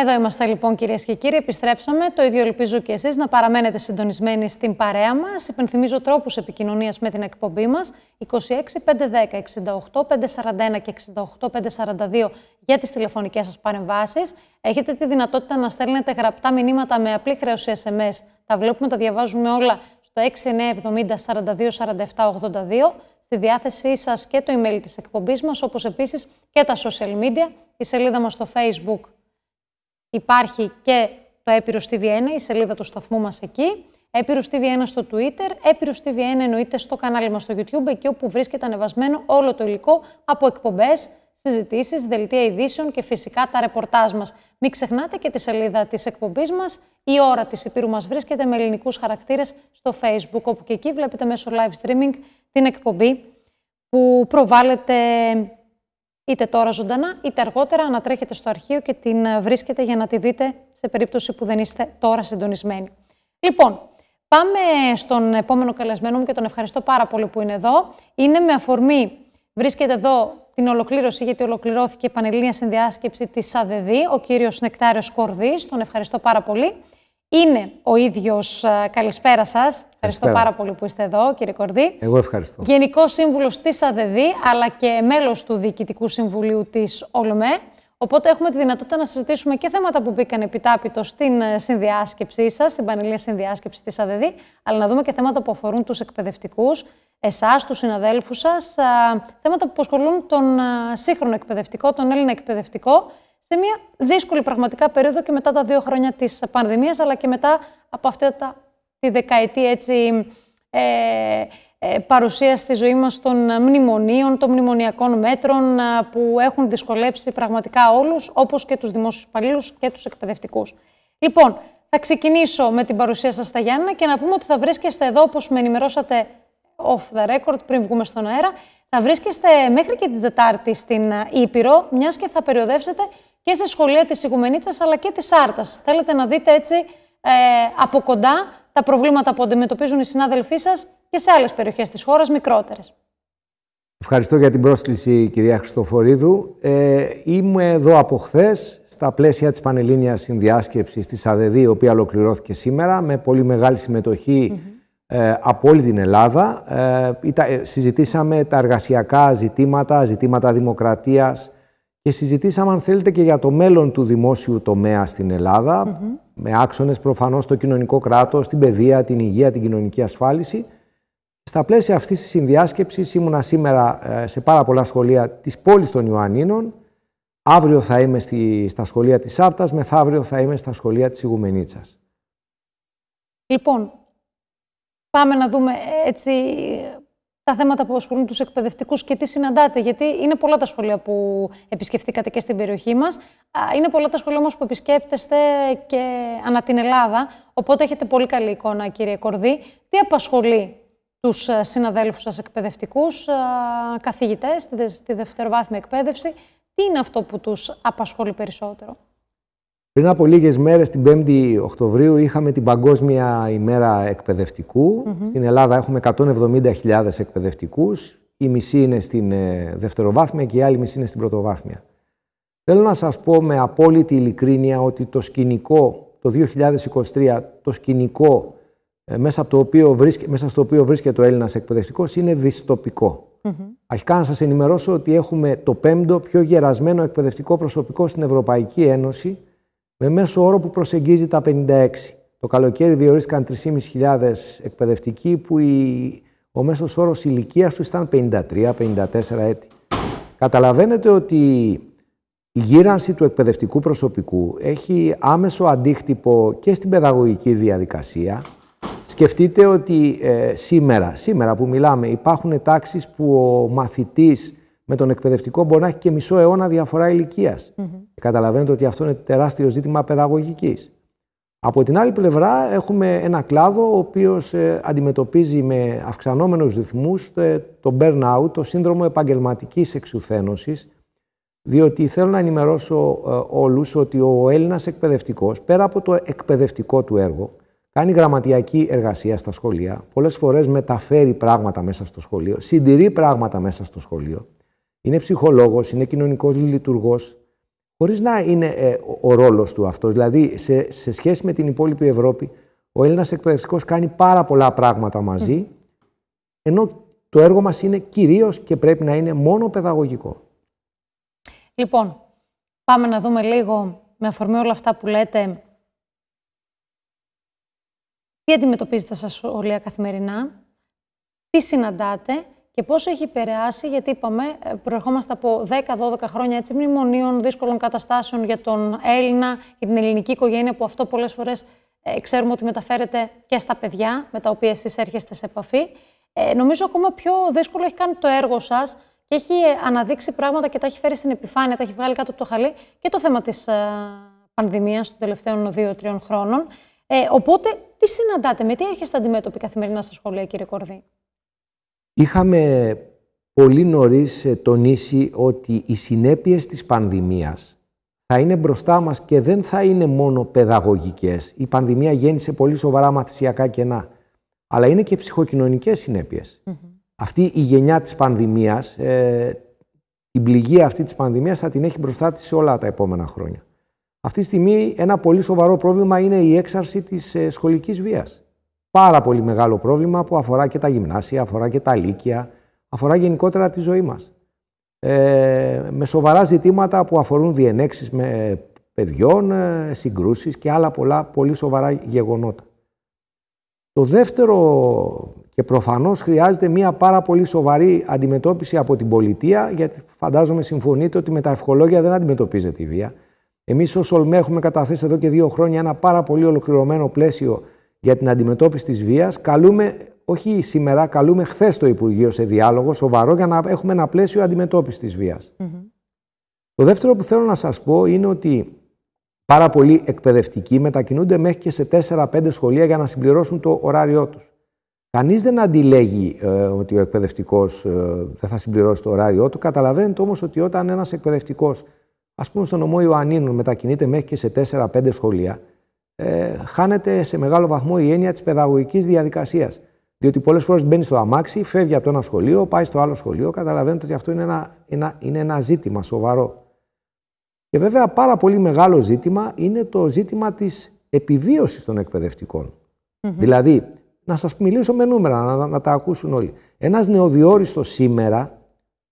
Εδώ είμαστε λοιπόν κυρίες και κύριοι, επιστρέψαμε. Το ίδιο ελπίζω και εσείς να παραμένετε συντονισμένοι στην παρέα μας. Υπενθυμίζω τρόπους επικοινωνίας με την εκπομπή μας 26 510 68 541 και 68 542 για τις τηλεφωνικές σας παρεμβάσεις. Έχετε τη δυνατότητα να στέλνετε γραπτά μηνύματα με απλή χρέωση SMS. Τα βλέπουμε, τα διαβάζουμε όλα στο 6970 42 47 82 στη διάθεσή σας και το email της εκπομπής μας, όπως επίσης και τα social media, η σελίδα μας στο facebook υπάρχει και το Έπειρος TV1, η σελίδα του σταθμού μας εκεί. Έπειρος TV1 στο Twitter, Έπειρος TV1 εννοείται στο κανάλι μας στο YouTube, εκεί όπου βρίσκεται ανεβασμένο όλο το υλικό από εκπομπές, συζητήσεις, δελτία ειδήσεων και φυσικά τα ρεπορτάζ μας. Μην ξεχνάτε και τη σελίδα της εκπομπής μας. Η ώρα της Υπήρου μας βρίσκεται με ελληνικούς χαρακτήρες στο Facebook, όπου και εκεί βλέπετε μέσω live streaming την εκπομπή που προβάλλεται είτε τώρα ζωντανά, είτε αργότερα ανατρέχετε στο αρχείο και την ε, βρίσκετε για να τη δείτε σε περίπτωση που δεν είστε τώρα συντονισμένοι. Λοιπόν, πάμε στον επόμενο καλεσμένο μου και τον ευχαριστώ πάρα πολύ που είναι εδώ. Είναι με αφορμή, βρίσκεται εδώ την ολοκλήρωση, γιατί ολοκληρώθηκε η Πανελληνία Συνδιάσκεψη της ΑΔΔ, ο κύριος Νεκτάριος Κορδής, τον ευχαριστώ πάρα πολύ είναι ο ίδιος. Καλησπέρα σας. Ευχαριστώ πάρα πολύ που είστε εδώ, κύριε Κορδί. Εγώ ευχαριστώ. Γενικός Σύμβουλος της ΑΔΔ αλλά και μέλος του Διοικητικού Συμβουλίου της ΟΛΜΕ. Οπότε έχουμε τη δυνατότητα να συζητήσουμε και θέματα που μπήκαν επιτάπητο στην ε, συνδιάσκεψή σας, στην πανελία συνδιάσκεψης της ΑΔΔ, αλλά να δούμε και θέματα που αφορούν τους εκπαιδευτικούς, εσάς, τους συναδέλφους σας, θέματα που ασχολούν τον σύγχρονο εκπαιδευτικό, τον Έλληνα εκπαιδευτικό σε μια δύσκολη πραγματικά περίοδο και μετά τα δύο χρόνια της πανδημίας, αλλά και μετά από αυτή τα, τη δεκαετή έτσι, ε, ε, παρουσία στη ζωή μας των μνημονίων, των μνημονιακών μέτρων ε, που έχουν δυσκολέψει πραγματικά όλους, όπως και τους δημόσιους υπαλλήλους και τους εκπαιδευτικούς. Λοιπόν, θα ξεκινήσω με την παρουσία σας στα Γιάννα και να πούμε ότι θα βρίσκεστε εδώ, όπως με ενημερώσατε off the record πριν βγούμε στον αέρα, θα βρίσκεστε μέχρι και την Τετάρτη στην ε, Ήπειρο, μιας και θα περιοδεύσετε και σε σχολεία της Οικουμενίτσας αλλά και της Άρτας. Θέλετε να δείτε έτσι ε, από κοντά τα προβλήματα που αντιμετωπίζουν οι συνάδελφοί σας και σε άλλες περιοχές της χώρας, μικρότερες. Ευχαριστώ για την πρόσκληση, κυρία Χριστοφορίδου. Ε, είμαι εδώ από χθες στα πλαίσια της Πανελλήνιας Συνδιάσκεψης της ΑΔΕΔΗ, η οποία ολοκληρώθηκε σήμερα, με πολύ μεγάλη ε, από όλη την Ελλάδα. Ε, ε, συζητήσαμε τα εργασιακά ζητήματα, ζητήματα δημοκρατίας, και συζητήσαμε, αν θέλετε, και για το μέλλον του δημόσιου τομέα στην Ελλάδα, με άξονες προφανώς το κοινωνικό κράτος, την παιδεία, την υγεία, την κοινωνική ασφάλιση. Στα πλαίσια αυτής της συνδιάσκεψης ήμουνα σήμερα ε, σε πάρα πολλά σχολεία της πόλης των Ιωαννίνων, αύριο θα είμαι στη, στα σχολεία της Σάρτας, μεθαύριο θα είμαι στα σχολεία της Ιγουμενίτσας. Λοιπόν, πάμε να δούμε ε, έτσι τα θέματα που ασχολούν τους εκπαιδευτικούς και τι συναντάτε. Γιατί είναι πολλά τα σχολεία που επισκεφτήκατε και στην περιοχή μας. Είναι πολλά τα σχολεία όμως που επισκέπτεστε και ανά την Ελλάδα. Οπότε έχετε πολύ καλή εικόνα, κύριε Κορδί. Τι απασχολεί τους ε, συναδέλφους σας εκπαιδευτικούς, ε, καθηγητές στη δευτεροβάθμια εκπαίδευση, τι είναι αυτό που τους απασχολεί περισσότερο. Πριν από λίγες μέρες, την 5η Οκτωβρίου, είχαμε την Παγκόσμια ημέρα εκπαιδευτικού. Mm-hmm. Στην Ελλάδα έχουμε 170.000 εκπαιδευτικούς. Η μισή ημερα εκπαιδευτικου mm στην ε, δευτεροβάθμια και η άλλη μισή είναι στην πρωτοβάθμια. Θέλω να σας πω με απόλυτη ειλικρίνεια ότι το σκηνικό, το 2023, το σκηνικό ε, μέσα, από οποίο βρίσκε, μέσα στο οποίο βρίσκεται ο Έλληνας εκπαιδευτικός είναι δυστοπικό. Mm-hmm. Αρχικά να σας ενημερώσω ότι έχουμε το πέμπτο πιο γερασμένο εκπαιδευτικό προσωπικό στην Ευρωπαϊκή Ένωση με μέσο όρο που προσεγγίζει τα 56. Το καλοκαίρι διορίστηκαν 3.500 εκπαιδευτικοί που η... ο μέσος όρος ηλικίας τους ήταν 53-54 έτη. Καταλαβαίνετε ότι η γύρανση του εκπαιδευτικού προσωπικού έχει άμεσο αντίκτυπο και στην παιδαγωγική διαδικασία. Σκεφτείτε ότι ε, σήμερα, σήμερα που μιλάμε υπάρχουν τάξεις που ο μαθητής με τον εκπαιδευτικό μπορεί να έχει και μισό αιώνα διαφορά Καταλαβαίνετε ότι αυτό είναι τεράστιο ζήτημα παιδαγωγικής. Από την άλλη πλευρά, έχουμε ένα κλάδο ο οποίος ε, αντιμετωπίζει με αυξανόμενους ρυθμούς ε, το burnout, το σύνδρομο επαγγελματικής εξουθένωσης. Διότι θέλω να ενημερώσω ε, όλους ότι ο Έλληνας εκπαιδευτικός, πέρα από το εκπαιδευτικό του έργο, κάνει γραμματιακή εργασία στα σχολεία. Πολλές φορές μεταφέρει πράγματα μέσα στο σχολείο, συντηρεί πράγματα μέσα στο σχολείο είναι ψυχολόγος, είναι κοινωνικός λειτουργός. χωρίς να είναι ε, ο, ρόλος του αυτός. Δηλαδή, σε, σχέση με την υπόλοιπη Ευρώπη, ο Έλληνας εκπαιδευτικός κάνει πάρα πολλά πράγματα μαζί, ενώ το έργο μας είναι κυρίως και πρέπει να είναι μόνο παιδαγωγικό. Λοιπόν, πάμε να δούμε λίγο, με αφορμή όλα αυτά που λέτε, τι αντιμετωπίζετε στα σχολεία καθημερινά, τι συναντάτε και πόσο έχει επηρεάσει, γιατί είπαμε, ε, προερχόμαστε από 10-12 χρόνια έτσι, μνημονίων, δύσκολων καταστάσεων για τον Έλληνα και την ελληνική οικογένεια, που αυτό πολλές φορές ε, ξέρουμε ότι μεταφέρεται και στα παιδιά, με τα οποία εσείς έρχεστε σε επαφή. Ε, νομίζω ακόμα πιο δύσκολο έχει κάνει το έργο σας και έχει ε, αναδείξει πράγματα και τα έχει φέρει στην επιφάνεια, τα έχει βγάλει κάτω από το χαλί και το θέμα της ε, πανδημίας των τελευταίων 2-3 χρόνων. Ε, οπότε, τι συναντάτε, με τι έρχεστε αντιμέτωποι καθημερινά στα σχολεία, κύριε Κορδί. Είχαμε πολύ νωρίς ε, τονίσει ότι οι συνέπειες της πανδημίας θα είναι μπροστά μας και δεν θα είναι μόνο παιδαγωγικές. Η πανδημία γέννησε πολύ σοβαρά μαθησιακά κενά, αλλά είναι και ψυχοκοινωνικές Αυτή η γενιά της πανδημίας, ε, την πληγή αυτή της πανδημίας θα την έχει μπροστά της όλα τα επόμενα χρόνια. Αυτή τη στιγμή ένα πολύ σοβαρό πρόβλημα είναι η έξαρση της ε, σχολικής βίας πάρα πολύ μεγάλο πρόβλημα που αφορά και τα γυμνάσια, αφορά και τα λύκεια, αφορά γενικότερα τη ζωή μας. Ε, με σοβαρά ζητήματα που αφορούν διενέξεις με παιδιών, ε, συγκρούσεις και άλλα πολλά πολύ σοβαρά γεγονότα. Το δεύτερο και προφανώς χρειάζεται μια πάρα πολύ σοβαρή αντιμετώπιση από την πολιτεία, γιατί φαντάζομαι συμφωνείτε ότι με τα ευχολόγια δεν αντιμετωπίζεται η βία. Εμείς ως ΟΛΜΕ έχουμε καταθέσει εδώ και δύο χρόνια ένα πάρα πολύ ολοκληρωμένο πλαίσιο για την αντιμετώπιση της βίας, καλούμε, όχι σήμερα, καλούμε χθες το Υπουργείο σε διάλογο σοβαρό για να έχουμε ένα πλαίσιο αντιμετώπισης της βιας mm-hmm. Το υπουργειο σε διαλογο σοβαρο για να εχουμε ενα πλαισιο αντιμετωπισης της βιας το δευτερο που θέλω να σας πω είναι ότι πάρα πολλοί εκπαιδευτικοί μετακινούνται μέχρι και σε 4-5 σχολεία για να συμπληρώσουν το ωράριό τους. Κανείς δεν αντιλέγει ε, ότι ο εκπαιδευτικός ε, δεν θα συμπληρώσει το ωράριό του. Καταλαβαίνετε όμως ότι όταν ένας εκπαιδευτικός, ας πούμε στον νομό Ιωαννίνων, μετακινείται μέχρι και σε 4-5 σχολεία, ε, χάνεται σε μεγάλο βαθμό η έννοια της παιδαγωγικής διαδικασίας. Διότι πολλές φορές μπαίνει στο αμάξι, φεύγει από το ένα σχολείο, πάει στο άλλο σχολείο. Καταλαβαίνετε ότι αυτό είναι ένα, ένα, είναι ένα ζήτημα σοβαρό. Και βέβαια πάρα πολύ μεγάλο ζήτημα είναι το ζήτημα της επιβίωσης των εκπαιδευτικων Δηλαδή, να σας μιλήσω με νούμερα, να, να τα ακούσουν όλοι. Ένας νεοδιόριστος σήμερα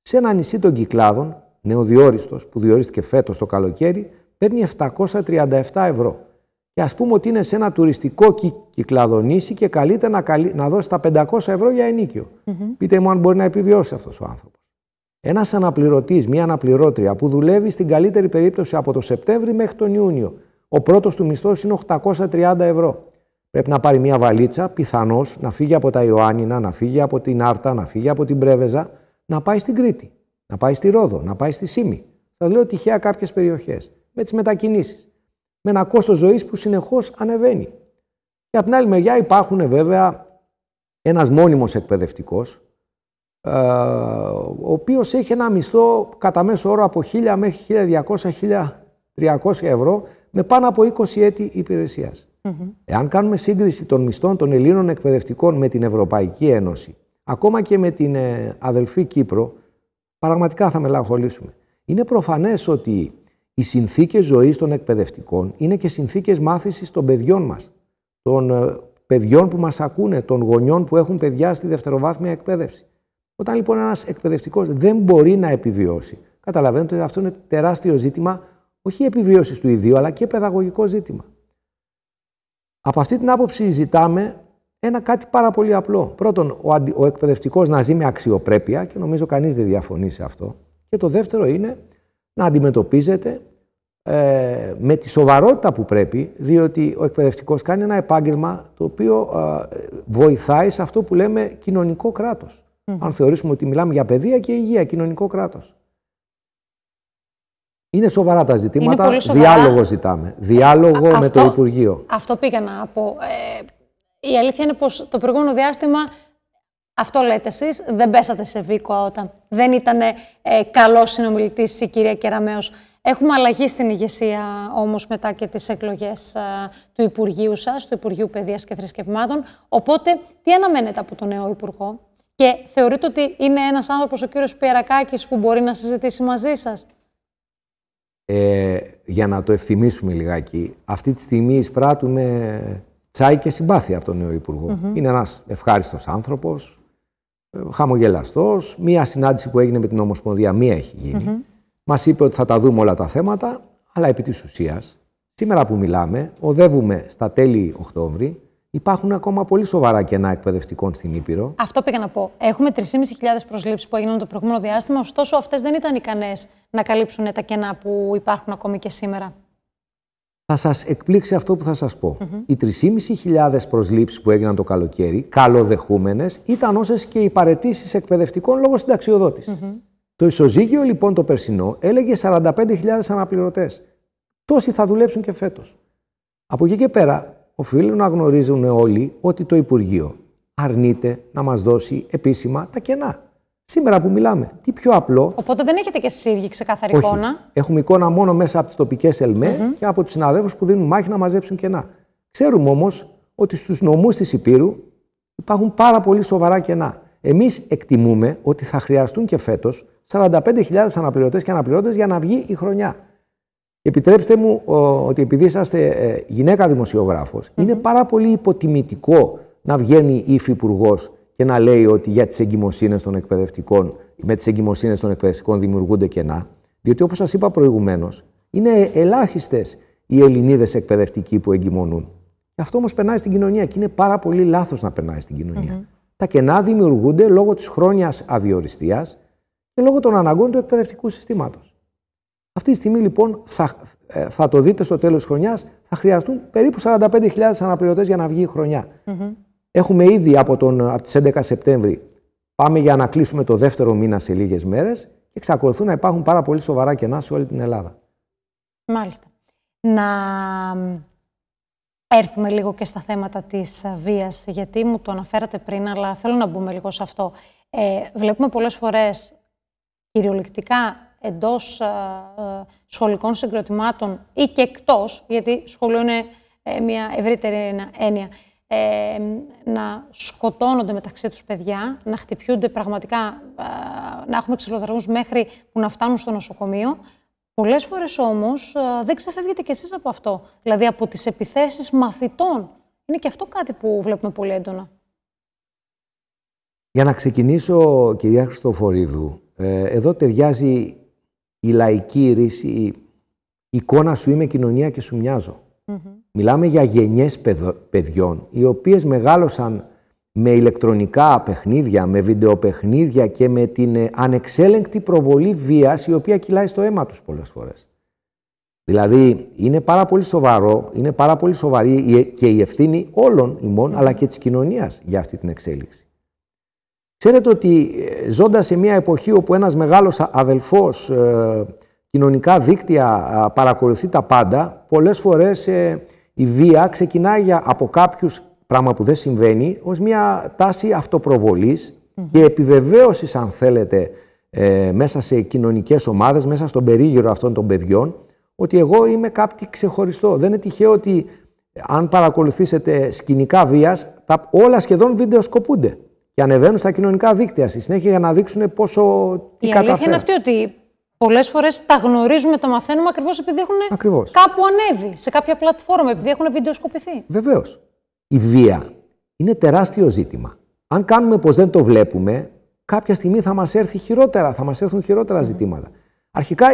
σε ένα νησί των Κυκλάδων, νεοδιόριστος που διορίστηκε φέτος το καλοκαίρι, παίρνει 737 ευρώ και ας πούμε ότι είναι σε ένα τουριστικό κυκλαδονήσι και καλείται να, να δώσει τα 500 ευρώ για ενικιο Πείτε μου αν μπορεί να επιβιώσει αυτός ο άνθρωπος. Ένας αναπληρωτής, μία αναπληρώτρια που δουλεύει στην καλύτερη περίπτωση από το Σεπτέμβρη μέχρι τον Ιούνιο. Ο πρώτος του μισθός είναι 830 ευρώ. Πρέπει να πάρει μία βαλίτσα, πιθανώς να φύγει από τα Ιωάννινα, να φύγει από την Άρτα, να φύγει από την Πρέβεζα, να πάει στην Κρήτη, να πάει στη Ρόδο, να πάει στη Σίμη. Θα λέω τυχαία κάποιες περιοχές με τις μετακινήσεις με ένα κόστος ζωής που συνεχώς ανεβαίνει. Και από την άλλη μεριά υπάρχουν βέβαια ένας μόνιμος εκπαιδευτικός, ε, ο οποιο έχει ένα μισθό κατά μέσο όρο από 1.000 μέχρι 1.200-1.300 ευρώ με πάνω από 20 ετη υπηρεσίας. Εάν κάνουμε σύγκριση των μισθών των Ελλήνων εκπαιδευτικών με την Ευρωπαϊκή Ένωση, ακόμα και με την ε, αδελφή Κύπρο, πραγματικά θα μελαγχολήσουμε. Είναι προφανές ότι οι συνθήκες ζωής των εκπαιδευτικών είναι και συνθήκες μάθησης των παιδιών μας, των ε, παιδιών που μας ακούνε, των γονιών που έχουν παιδιά στη δευτεροβάθμια εκπαίδευση. Όταν λοιπόν ένας εκπαιδευτικός δεν μπορεί να επιβιώσει, καταλαβαίνετε ότι αυτό είναι τεράστιο ζήτημα όχι επιβίωσης του ιδίου, αλλά και παιδαγωγικό ζήτημα. Από αυτή την άποψη ζητάμε ένα κάτι πάρα πολύ απλό. Πρώτον, ο, αντι... ο εκπαιδευτικός να ζει με αξιοπρέπεια και νομίζω κανείς δεν διαφωνεί σε αυτό. Και το δεύτερο είναι να αντιμετωπίζεται ε, με τη σοβαρότητα που πρέπει, διότι ο εκπαιδευτικός κάνει ένα επάγγελμα το οποίο ε, βοηθάει σε αυτό που λέμε κοινωνικό κράτος. Αν θεωρήσουμε ότι μιλάμε για παιδεία και υγεία, κοινωνικό κράτος. Είναι σοβαρά τα ζητήματα, διάλογο ζητάμε, διάλογο με το Υπουργείο. Αυτό πήγα να πω. Ε, η αλήθεια είναι πως το προηγούμενο διάστημα αυτό λέτε εσείς. Δεν πέσατε σε βίκο όταν δεν ήταν ε, καλός συνομιλητής η κυρία Κεραμέο. Έχουμε αλλαγή στην ηγεσία όμως μετά και τις εκλογές ε, του Υπουργείου σας, του Υπουργείου Παιδείας και Θρησκευμάτων. Οπότε, τι αναμένετε από τον νέο Υπουργό και θεωρείτε ότι είναι ένας άνθρωπος ο κύριος Πιερακάκη που μπορεί να συζητήσει μαζί σας. Ε, για να το ευθυμίσουμε λιγάκι, αυτή τη στιγμή εισπράττουμε τσάι και συμπάθεια από τον νέο Είναι ένας ευχάριστος άνθρωπος, χαμογελαστός. Μία συνάντηση που έγινε με την Ομοσπονδία, μία έχει γίνει. Μας είπε ότι θα τα δούμε όλα τα θέματα, αλλά επί της ουσίας, σήμερα που μιλάμε, οδεύουμε στα τέλη Οκτώβρη, Υπάρχουν ακόμα πολύ σοβαρά κενά εκπαιδευτικών στην Ήπειρο. Αυτό πήγα να πω. Έχουμε 3.500 προσλήψεις που έγιναν το προηγούμενο διάστημα, ωστόσο αυτές δεν ήταν ικανές να καλύψουν τα κενά που υπάρχουν ακόμη και σήμερα. Θα σας εκπλήξει αυτό που θα σας πω. Mm -hmm. Οι 3.500 προσλήψεις που έγιναν το καλοκαίρι, καλοδεχούμενες, ήταν όσες και οι παρετήσεις εκπαιδευτικών λόγω συνταξιοδότησης. Mm Το ισοζύγιο λοιπόν το περσινό έλεγε 45.000 αναπληρωτές. Τόσοι θα δουλέψουν και φέτος. Από εκεί και πέρα οφείλουν να γνωρίζουν όλοι ότι το Υπουργείο αρνείται να μας δώσει επίσημα τα κενά. Σήμερα που μιλάμε, τι πιο απλό. Οπότε δεν έχετε και εσείς ίδιοι ξεκάθαρη Όχι. εικόνα. Έχουμε εικόνα μόνο μέσα από τις τοπικές ΕΛΜΕ και από τους συναδέλφους που δίνουν μάχη να μαζέψουν κενά. Ξέρουμε όμως ότι στους νομούς της Υπήρου υπάρχουν πάρα πολύ σοβαρά κενά. Εμείς εκτιμούμε ότι θα χρειαστούν και φέτος 45.000 αναπληρωτές και αναπληρώτε για να βγει η χρονιά. Επιτρέψτε μου ότι επειδή είσαστε ε, γυναικα δημοσιογραφο είναι πάρα πολύ υποτιμητικό να βγαίνει η υφυπουργός και να λέει ότι για τις εγκυμοσύνες των εκπαιδευτικών, με τις εγκυμοσύνες των εκπαιδευτικών δημιουργούνται κενά. Διότι, όπως σας είπα προηγουμένως, είναι ελάχιστες οι Ελληνίδες εκπαιδευτικοί που εγκυμονούν. Αυτό όμως περνάει στην κοινωνία και είναι πάρα πολύ λάθος να περνάει στην κοινωνια Τα κενά δημιουργούνται λόγω της χρόνιας αδιοριστίας και λόγω των αναγκών του εκπαιδευτικού συστήματος. Αυτή τη στιγμή λοιπόν θα, ε, θα το δείτε στο τέλος της χρονιάς, θα χρειαστούν περίπου 45.000 αναπληρωτές για να βγει η χρονια Έχουμε ήδη από, τον, από τις 11 Σεπτέμβρη, πάμε για να κλείσουμε το δεύτερο μήνα σε λίγες μέρες και εξακολουθούν να υπάρχουν πάρα πολύ σοβαρά κενά σε όλη την Ελλάδα. Μάλιστα. Να έρθουμε λίγο και στα θέματα της ε, βίας, γιατί μου το αναφέρατε πριν, αλλά θέλω να μπούμε λίγο σε αυτό. Ε, βλέπουμε πολλές φορές κυριολεκτικά εντός ε, ε, σχολικών συγκροτημάτων ή και εκτός, γιατί σχολείο είναι μια ευρύτερη έννοια, ε, να σκοτώνονται μεταξύ τους παιδιά, να χτυπιούνται πραγματικά, ε, να έχουμε ξυλοδαρμούς μέχρι που να φτάνουν στο νοσοκομείο. Πολλές φορές όμως ε, δεν ξεφεύγετε κι εσείς από αυτό, δηλαδή από τις επιθέσεις μαθητών. Είναι και αυτό κάτι που βλέπουμε πολύ έντονα. Για να ξεκινήσω, κυρία Χριστοφορίδου, εδώ ταιριάζει η λαϊκή ρίση, η εικόνα σου είμαι κοινωνία και σου μοιάζω. Μιλάμε για γενιές παιδιών, οι οποίες μεγάλωσαν με ηλεκτρονικά παιχνίδια, με βιντεοπαιχνίδια και με την ε, ανεξέλεγκτη προβολή βίας η οποία κυλάει στο αίμα τους πολλές φορές. Δηλαδή είναι πάρα πολύ σοβαρό, είναι πάρα πολύ σοβαρή και η ευθύνη όλων ημών αλλά και της κοινωνίας για αυτή την εξέλιξη. Ξέρετε ότι ε, ζώντας σε μια εποχή όπου ένας μεγάλος αδελφός ε, κοινωνικά δίκτυα παρακολουθεί τα πάντα, πολλές φορές ε, η βία ξεκινάει από κάποιους, πράγμα που δεν συμβαίνει, ως μια τάση αυτοπροβολής και επιβεβαίωσης, αν θέλετε, ε, μέσα σε κοινωνικές ομάδες, μέσα στον περίγυρο αυτών των παιδιών, ότι εγώ είμαι κάτι ξεχωριστό. Δεν είναι τυχαίο ότι αν παρακολουθήσετε σκηνικά βίας, όλα σχεδόν βιντεοσκοπούνται και ανεβαίνουν στα κοινωνικά δίκτυα στη συνέχεια για να δείξουν πόσο τι καταφέρουν. είναι αυτή ότι Πολλές φορές τα γνωρίζουμε, τα μαθαίνουμε ακριβώς επειδή έχουν κάπου ανέβει, σε κάποια πλατφόρμα, επειδή έχουν βιντεοσκοπηθεί. Βεβαίως. Η βία είναι τεράστιο ζήτημα. Αν κάνουμε πως δεν το βλέπουμε, κάποια στιγμή θα μας έρθει χειρότερα, θα μας έρθουν χειρότερα ζητήματα. Αρχικά,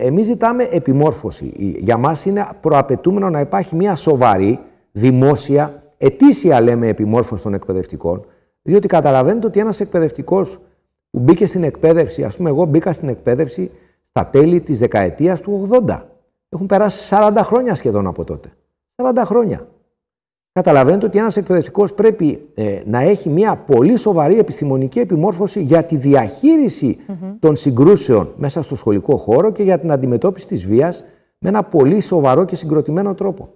εμείς ζητάμε επιμόρφωση. Για μας είναι προαπαιτούμενο να υπάρχει μια σοβαρή, δημόσια, ετήσια λέμε επιμόρφωση των εκπαιδευτικών, διότι καταλαβαίνετε ότι ένας εκπαιδευτικός που μπήκε στην εκπαίδευση, ας πούμε εγώ μπήκα στην εκπαίδευση στα τέλη της δεκαετίας του 80. Έχουν περάσει 40 χρόνια σχεδόν από τότε. 40 χρόνια. Καταλαβαίνετε ότι ένας εκπαιδευτικός πρέπει ε, να έχει μια πολύ σοβαρή επιστημονική επιμόρφωση για τη διαχειριση των συγκρούσεων μέσα στο σχολικό χώρο και για την αντιμετώπιση της βίας με ένα πολύ σοβαρό και συγκροτημένο τρόπο.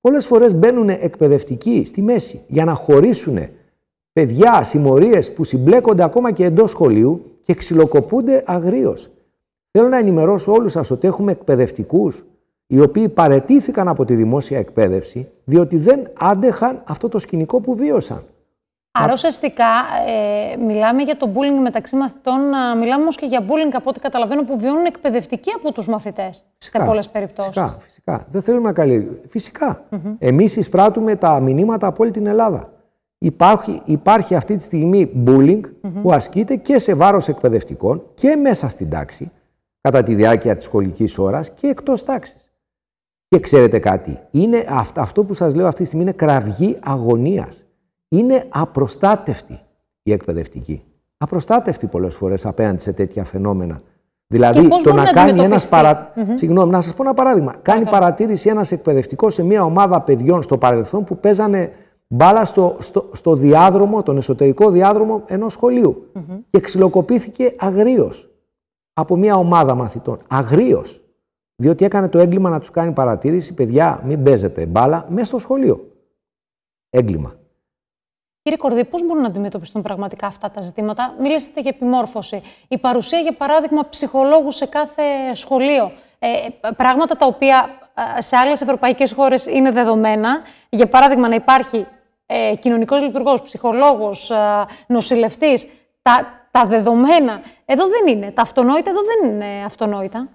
Πολλές φορές μπαίνουν εκπαιδευτικοί στη μέση για να χωρίσουν παιδιά, συμμορίες που συμπλέκονται ακόμα και εντός σχολείου και ξυλοκοπούνται αγρίως. Θέλω να ενημερώσω όλους σας ότι έχουμε εκπαιδευτικούς οι οποίοι παρετήθηκαν από τη δημόσια εκπαίδευση διότι δεν άντεχαν αυτό το σκηνικό που βίωσαν. Άρα ουσιαστικά ε, μιλάμε για το bullying μεταξύ μαθητών, μιλάμε όμως και για bullying από ό,τι καταλαβαίνω που βιώνουν εκπαιδευτικοί από τους μαθητές φυσικά, σε πολλές περιπτώσεις. Φυσικά, φυσικά. Δεν θέλουμε να καλύψουμε. Φυσικά. Mm-hmm. Εμείς εισπράττουμε τα μηνύματα από όλη την Ελλάδα. Υπάρχει, υπάρχει αυτή τη στιγμή bullying mm-hmm. που ασκείται και σε βάρος εκπαιδευτικών και μέσα στην τάξη, κατά τη διάρκεια της σχολικής ώρας και εκτός τάξης. Και ξέρετε κάτι, είναι αυτό που σας λέω αυτή τη στιγμή είναι κραυγή αγωνίας. Είναι απροστάτευτη η εκπαιδευτική. Απροστάτευτη πολλές φορές απέναντι σε τέτοια φαινόμενα. Δηλαδή, το να, να κάνει ένας. Παρα... Συγγνώμη, να σας πω ένα παράδειγμα. Κάνει παρατήρηση ένας εκπαιδευτικός σε μια ομάδα παιδιών στο παρελθόν που παίζανε μπάλα στο, στο, διάδρομο, τον εσωτερικό διάδρομο ενός σχολείου mm-hmm. και ξυλοκοπήθηκε αγρίως από μια ομάδα μαθητών. Αγρίως. Διότι έκανε το έγκλημα να τους κάνει παρατήρηση, παιδιά μην παίζετε μπάλα, μέσα στο σχολείο. Έγκλημα. Κύριε Κορδί, πώς μπορούν να αντιμετωπιστούν πραγματικά αυτά τα ζητήματα. Μιλήσατε για επιμόρφωση. Η παρουσία, για παράδειγμα, ψυχολόγου σε κάθε σχολείο. Ε, πράγματα τα οποία ε, σε άλλες ευρωπαϊκές χώρες είναι δεδομένα. Για παράδειγμα, να υπάρχει ε, κοινωνικός λειτουργός, ψυχολόγος, ε, τα, τα δεδομένα, εδώ δεν είναι. Τα αυτονόητα εδώ δεν είναι αυτονόητα.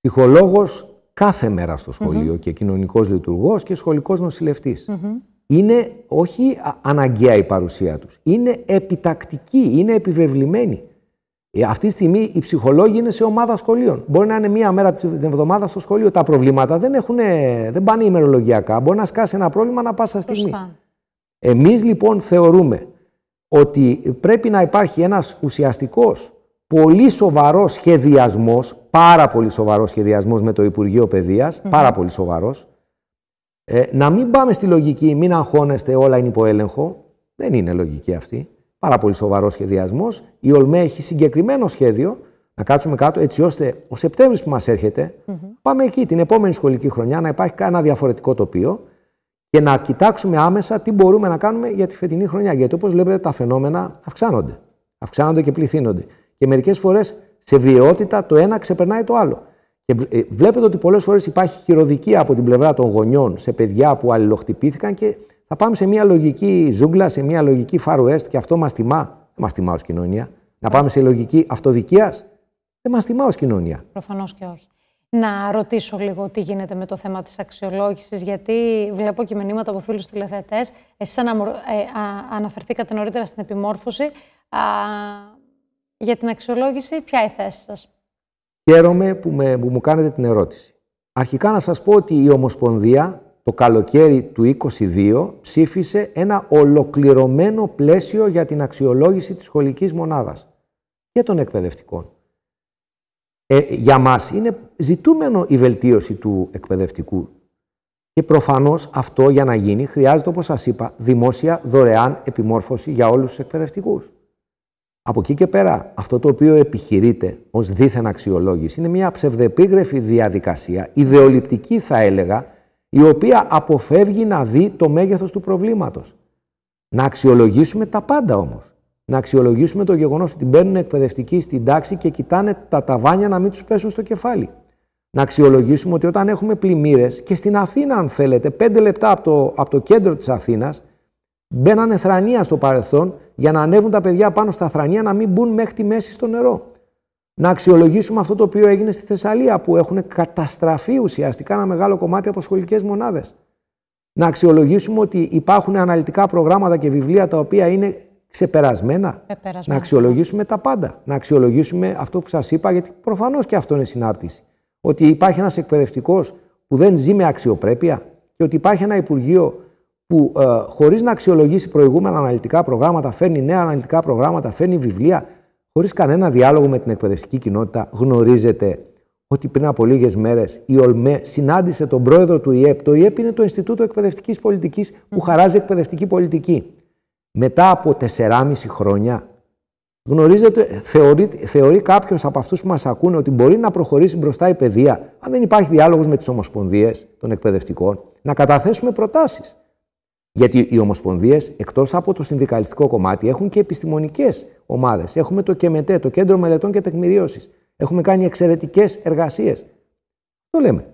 Ψυχολόγος κάθε μέρα στο σχολειο και κοινωνικός λειτουργός και σχολικός νοσηλευτής. Είναι όχι αναγκαία η παρουσία τους. Είναι επιτακτική, είναι επιβεβλημένη. Ε, αυτή τη στιγμή οι ψυχολόγοι είναι σε ομάδα σχολείων. Μπορεί να είναι μία μέρα την εβδομάδα στο σχολείο. Τα προβλήματα δεν, έχουν, δεν πάνε ημερολογιακά. Μπορεί να σκάσει ένα πρόβλημα να πάσα στιγμή. Προστά. Εμείς λοιπόν θεωρούμε ότι πρέπει να υπάρχει ένας ουσιαστικός πολύ σοβαρός σχεδιασμός, πάρα πολύ σοβαρός σχεδιασμός με το Υπουργείο Παιδείας, πάρα πολύ σοβαρός, ε, να μην πάμε στη λογική μην αγχώνεστε όλα είναι υποέλεγχο, έλεγχο, δεν είναι λογική αυτή, πάρα πολύ σοβαρός σχεδιασμός, η ΟΛΜΕ έχει συγκεκριμένο σχέδιο, να κάτσουμε κάτω έτσι ώστε ο Σεπτέμβρης που μας ερχεται πάμε εκεί την επόμενη σχολική χρονιά να υπάρχει ένα διαφορετικό τοπίο, και να κοιτάξουμε άμεσα τι μπορούμε να κάνουμε για τη φετινή χρονιά. Γιατί όπως βλέπετε τα φαινόμενα αυξάνονται. Αυξάνονται και πληθύνονται. Και μερικές φορές σε βιαιότητα το ένα ξεπερνάει το άλλο. Και ε, βλέπετε ότι πολλές φορές υπάρχει χειροδικία από την πλευρά των γονιών σε παιδιά που αλληλοχτυπήθηκαν και θα πάμε σε μια λογική ζούγκλα, σε μια λογική Far West και αυτό μας τιμά. Δεν μας τιμά ως κοινωνία. Να πάμε σε λογική αυτοδικίας. Δεν μας τιμά ως κοινωνία. Προφανώς και όχι να ρωτήσω λίγο τι γίνεται με το θέμα της αξιολόγησης, γιατί βλέπω και μηνύματα από φίλους τηλεθεατές. Εσείς ε, α, αναφερθήκατε νωρίτερα στην επιμόρφωση. Α, για την αξιολόγηση, ποια η θέση σας. Χαίρομαι που, με, που μου κάνετε την ερώτηση. Αρχικά να σας πω ότι η Ομοσπονδία το καλοκαίρι του 22 ψήφισε ένα ολοκληρωμένο πλαίσιο για την αξιολόγηση της σχολικής μονάδας και των εκπαιδευτικών ε, για μας είναι ζητούμενο η βελτίωση του εκπαιδευτικού και προφανώς αυτό για να γίνει χρειάζεται όπως σας είπα δημόσια δωρεάν επιμόρφωση για όλους τους εκπαιδευτικούς. Από εκεί και πέρα αυτό το οποίο επιχειρείται ως δίθεν αξιολόγηση είναι μια ψευδεπίγρεφη διαδικασία, ιδεολειπτική θα έλεγα, η οποία αποφεύγει να δει το μέγεθος του προβλήματος. Να αξιολογήσουμε τα πάντα όμως να αξιολογήσουμε το γεγονός ότι μπαίνουν εκπαιδευτικοί στην τάξη και κοιτάνε τα ταβάνια να μην τους πέσουν στο κεφάλι. Να αξιολογήσουμε ότι όταν έχουμε πλημμύρες και στην Αθήνα, αν θέλετε, πέντε λεπτά από το, από το κέντρο της Αθήνας, μπαίνανε θρανία στο παρελθόν για να ανέβουν τα παιδιά πάνω στα θρανία να μην μπουν μέχρι τη μέση στο νερό. Να αξιολογήσουμε αυτό το οποίο έγινε στη Θεσσαλία, που έχουν καταστραφεί ουσιαστικά ένα μεγάλο κομμάτι από σχολικές μονάδες. Να αξιολογήσουμε ότι υπάρχουν αναλυτικά προγράμματα και βιβλία τα οποία είναι ξεπερασμένα. Ε, να αξιολογήσουμε τα πάντα. Να αξιολογήσουμε αυτό που σας είπα, γιατί προφανώς και αυτό είναι συνάρτηση. Ότι υπάρχει ένας εκπαιδευτικός που δεν ζει με αξιοπρέπεια και ότι υπάρχει ένα Υπουργείο που ε, χωρίς να αξιολογήσει προηγούμενα αναλυτικά προγράμματα, φέρνει νέα αναλυτικά προγράμματα, φέρνει βιβλία, χωρίς κανένα διάλογο με την εκπαιδευτική κοινότητα. Γνωρίζετε ότι πριν από λίγες μέρες η ΟΛΜΕ συνάντησε τον πρόεδρο του ΙΕΠ. Το ΙΕΠ είναι το Ινστιτούτο Εκπαιδευτικής Πολιτικής που χαράζει εκπαιδευτική πολιτική μετά από 4,5 χρόνια, γνωρίζετε, θεωρεί, θεωρεί κάποιος από αυτούς που μας ακούνε ότι μπορεί να προχωρήσει μπροστά η παιδεία, αν δεν υπάρχει διάλογος με τις ομοσπονδίες των εκπαιδευτικών, να καταθέσουμε προτάσεις. Γιατί οι ομοσπονδίες, εκτός από το συνδικαλιστικό κομμάτι, έχουν και επιστημονικές ομάδες. Έχουμε το ΚΕΜΕΤΕ, το Κέντρο Μελετών και Τεκμηρίωσης. Έχουμε κάνει εξαιρετικές εργασίες. Το λέμε.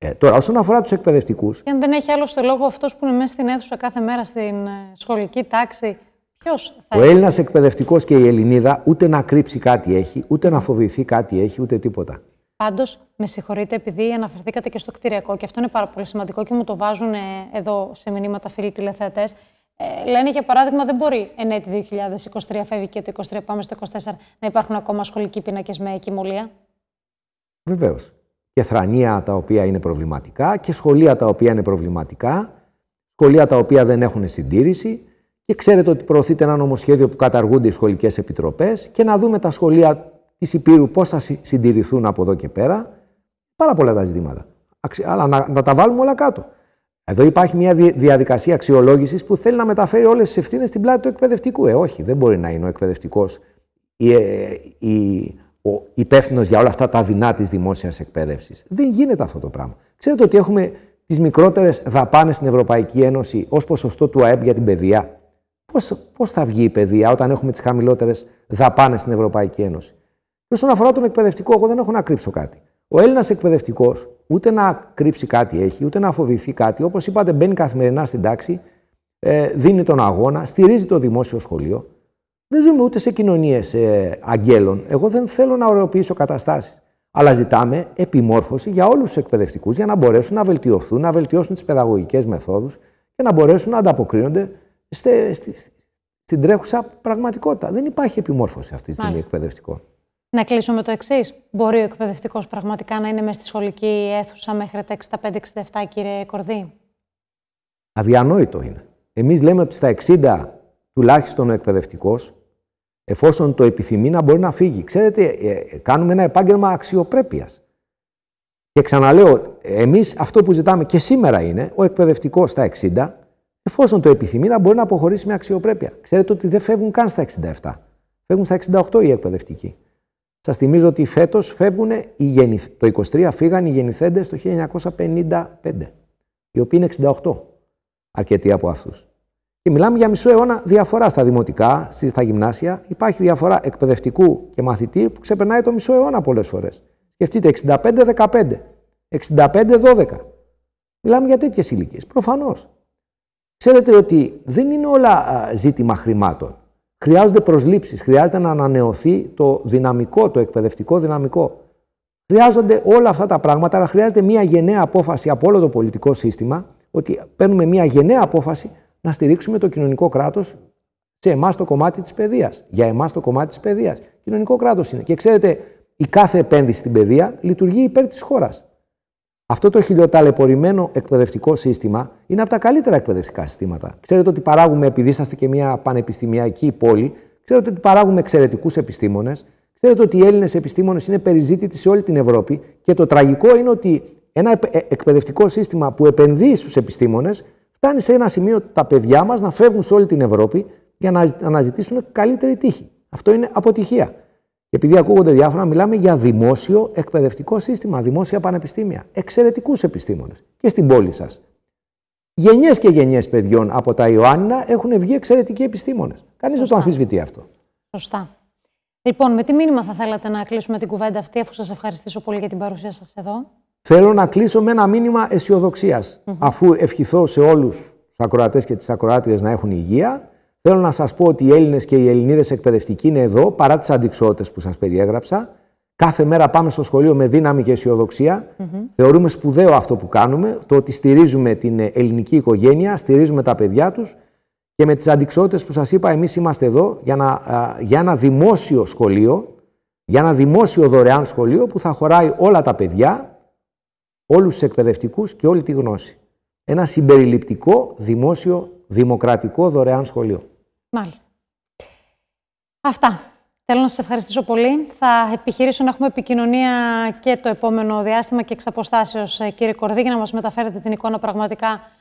Ε, τώρα, όσον αφορά τους εκπαιδευτικούς. Και αν δεν έχει άλλο το λόγο αυτός που είναι μέσα στην αίθουσα κάθε μέρα στην ε, σχολική τάξη, ποιος θα. Ο Έλληνας εκπαιδευτικός και η Ελληνίδα ούτε να κρύψει κάτι έχει, ούτε να φοβηθεί κάτι έχει, ούτε τίποτα. Πάντως, με συγχωρείτε, επειδή αναφερθήκατε και στο κτηριακό, και αυτό είναι πάρα πολύ σημαντικό και μου το βάζουν ε, εδώ σε μηνύματα φίλοι τηλεθεατές. Ε, λένε για παράδειγμα, δεν μπορεί εν έτη 2023, φεύγει και το 2023, πάμε στο 2024, να υπάρχουν ακόμα σχολικοί πίνακες με εκυμολία. Βεβαίως και θρανία τα οποία είναι προβληματικά και σχολεία τα οποία είναι προβληματικά, σχολεία τα οποία δεν έχουν συντήρηση και ξέρετε ότι προωθείται ένα νομοσχέδιο που καταργούνται οι σχολικές επιτροπές και να δούμε τα σχολεία της Υπήρου πώς θα συντηρηθούν από εδώ και πέρα. Πάρα πολλά τα ζητήματα. Αλλά να, να τα βάλουμε όλα κάτω. Εδώ υπάρχει μια διαδικασία αξιολόγησης που θέλει να μεταφέρει όλες τις ευθύνες στην πλάτη του εκπαιδευτικού. Ε, όχι, δεν μπορεί να είναι ο εκπαιδευτικός η, ε, η ο υπεύθυνος για όλα αυτά τα δεινά της δημόσιας εκπαίδευσης. Δεν γίνεται αυτό το πράγμα. Ξέρετε ότι έχουμε τις μικρότερες δαπάνες στην Ευρωπαϊκή Ένωση ως ποσοστό του ΑΕΠ για την παιδεία. Πώς θα βγει η παιδεία όταν έχουμε τις χαμηλότερες δαπάνες στην Ευρωπαϊκή Ένωση. Και όσον αφορά τον εκπαιδευτικό, εγώ δεν έχω να κρύψω κάτι. Ο Έλληνας εκπαιδευτικός ούτε να κρύψει κάτι έχει, ούτε να φοβηθεί κάτι. Όπως είπατε, μπαίνει καθημερινά στην τάξη, ε, δίνει τον αγώνα, στηρίζει το δημόσιο σχολείο. Δεν ζούμε ούτε σε κοινωνίες ε, αγγέλων. Εγώ δεν θέλω να ωρεοποιήσω καταστάσεις. Αλλά ζητάμε επιμόρφωση για όλους τους εκπαιδευτικούς για να μπορέσουν να βελτιωθούν, να βελτιώσουν τις παιδαγωγικές μεθόδους και να μπορέσουν να ανταποκρίνονται στη, στην τρέχουσα πραγματικότητα. Δεν υπάρχει επιμόρφωση αυτή τη στιγμή εκπαιδευτικό. Να κλείσουμε το εξής. Μπορεί ο εκπαιδευτικός πραγματικά να είναι μες στη σχολική αίθουσα μέχρι τα 65-67, κύριε Κορδί. Αδιανόητο είναι. Εμείς λέμε ότι στα 60 τουλάχιστον ο εκπαιδευτικός εφόσον το επιθυμεί να μπορεί να φύγει. Ξέρετε, ε, ε, κάνουμε ένα επάγγελμα αξιοπρέπειας. Και ξαναλέω, εμείς αυτό που ζητάμε και σήμερα είναι ο εκπαιδευτικός στα 60, εφόσον το επιθυμεί να μπορεί να αποχωρήσει με αξιοπρέπεια. Ξέρετε ότι δεν φεύγουν καν στα 67. Φεύγουν στα 68 οι εκπαιδευτικοί. Σας θυμίζω ότι φέτος φεύγουν οι το 23 φύγαν οι γεννηθέντες το 1955, οι οποίοι είναι 68, αρκετοί από αυτούς. Και μιλάμε για μισό αιώνα διαφορά στα δημοτικά, στα γυμνάσια. Υπάρχει διαφορά εκπαιδευτικού και μαθητή που ξεπερνάει το μισό αιώνα πολλές φορές. Σκεφτείτε 65-15, 65-12. Μιλάμε για τέτοιες ηλικίες. Προφανώς. Ξέρετε ότι δεν είναι όλα ζήτημα χρημάτων. Χρειάζονται προσλήψεις, χρειάζεται να ανανεωθεί το δυναμικό, το εκπαιδευτικό δυναμικό. Χρειάζονται όλα αυτά τα πράγματα, αλλά χρειάζεται μια γενναία απόφαση από όλο το πολιτικό σύστημα, ότι παίρνουμε μια γενναία απόφαση να στηρίξουμε το κοινωνικό κράτος σε εμάς το κομμάτι της παιδείας. Για εμάς το κομμάτι της παιδείας. Κοινωνικό κράτος είναι. Και ξέρετε, η κάθε επένδυση στην παιδεία λειτουργεί υπέρ της χώρας. Αυτό το χιλιοταλαιπωρημένο εκπαιδευτικό σύστημα είναι από τα καλύτερα εκπαιδευτικά συστήματα. Ξέρετε ότι παράγουμε, επειδή είσαστε και μια πανεπιστημιακή πόλη, ξέρετε ότι παράγουμε εξαιρετικούς επιστήμονες. Ξέρετε ότι οι Έλληνες επιστήμονες είναι περιζήτητοι σε όλη την Ευρώπη. Και το τραγικό είναι ότι ένα ε, εκπαιδευτικό σύστημα που επενδύει στους επιστήμονες φτάνει σε ένα σημείο τα παιδιά μας να φεύγουν σε όλη την Ευρώπη για να αναζητήσουν καλύτερη τύχη. Αυτό είναι αποτυχία. Επειδή ακούγονται διάφορα, μιλάμε για δημόσιο εκπαιδευτικό σύστημα, δημόσια πανεπιστήμια, εξαιρετικούς επιστήμονες και στην πόλη σας. Γενιές και γενιές παιδιών από τα Ιωάννα έχουν βγει εξαιρετικοί επιστήμονες. Κανείς δεν το αμφισβητεί αυτό. Σωστά. Λοιπόν, με τι μήνυμα θα θέλατε να κλείσουμε την κουβέντα αυτή, αφού σας ευχαριστήσω πολύ για την παρουσία σας εδώ. Θέλω να κλείσω με ένα μήνυμα Αφού ευχηθώ σε όλους τους ακροατές και τις ακροάτριες να έχουν υγεία, θέλω να σας πω ότι οι Έλληνες και οι Ελληνίδες εκπαιδευτικοί είναι εδώ παρά τις αντικσότητες που σας περιέγραψα. Κάθε μέρα πάμε στο σχολείο με δύναμη και αισιοδοξια Θεωρούμε σπουδαίο αυτό που κάνουμε, το ότι στηρίζουμε την ελληνική οικογένεια, στηρίζουμε τα παιδιά τους και με τις αντικσότητες που σας είπα, εμείς είμαστε εδώ για, να, για ένα δημόσιο σχολείο, για ένα δημόσιο δωρεάν σχολείο που θα χωράει όλα τα παιδιά όλους τους εκπαιδευτικούς και όλη τη γνώση. Ένα συμπεριληπτικό, δημόσιο, δημοκρατικό, δωρεάν σχολείο. Μάλιστα. Αυτά. Θέλω να σας ευχαριστήσω πολύ. Θα επιχειρήσω να έχουμε επικοινωνία και το επόμενο διάστημα και εξ αποστάσεως, ε, κύριε Κορδί, για να μας μεταφέρετε την εικόνα πραγματικά